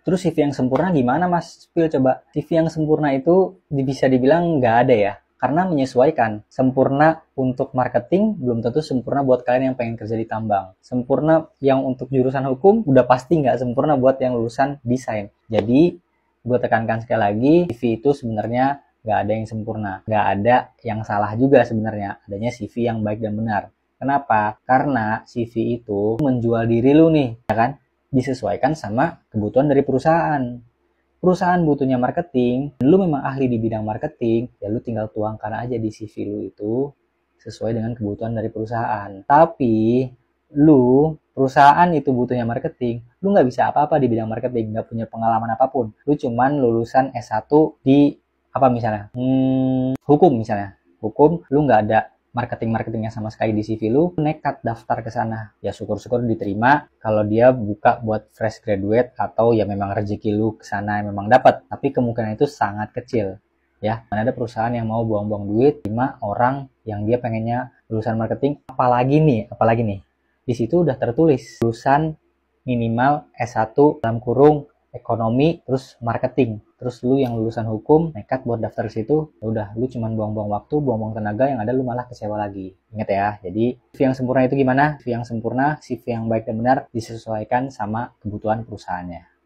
Terus CV yang sempurna gimana Mas Spil coba? CV yang sempurna itu bisa dibilang nggak ada ya karena menyesuaikan. Sempurna untuk marketing belum tentu sempurna buat kalian yang pengen kerja di tambang. Sempurna yang untuk jurusan hukum udah pasti nggak sempurna buat yang lulusan desain. Jadi gue tekankan sekali lagi CV itu sebenarnya nggak ada yang sempurna, nggak ada yang salah juga sebenarnya. Adanya CV yang baik dan benar. Kenapa? Karena CV itu menjual diri lu nih, ya kan? disesuaikan sama kebutuhan dari perusahaan. Perusahaan butuhnya marketing, lu memang ahli di bidang marketing, ya lu tinggal tuangkan aja di CV lu itu sesuai dengan kebutuhan dari perusahaan. Tapi lu perusahaan itu butuhnya marketing, lu nggak bisa apa-apa di bidang marketing, nggak punya pengalaman apapun. Lu cuman lulusan S1 di apa misalnya? Hmm, hukum misalnya. Hukum, lu nggak ada marketing-marketingnya sama sekali di CV lu, nekat daftar ke sana. Ya syukur-syukur diterima kalau dia buka buat fresh graduate atau ya memang rezeki lu ke sana memang dapat. Tapi kemungkinan itu sangat kecil. Ya, mana ada perusahaan yang mau buang-buang duit terima orang yang dia pengennya lulusan marketing apalagi nih, apalagi nih. Di situ udah tertulis lulusan minimal S1 dalam kurung ekonomi terus marketing terus lu yang lulusan hukum nekat buat daftar di situ ya udah lu cuman buang-buang waktu buang-buang tenaga yang ada lu malah kecewa lagi ingat ya jadi CV yang sempurna itu gimana CV yang sempurna CV yang baik dan benar disesuaikan sama kebutuhan perusahaannya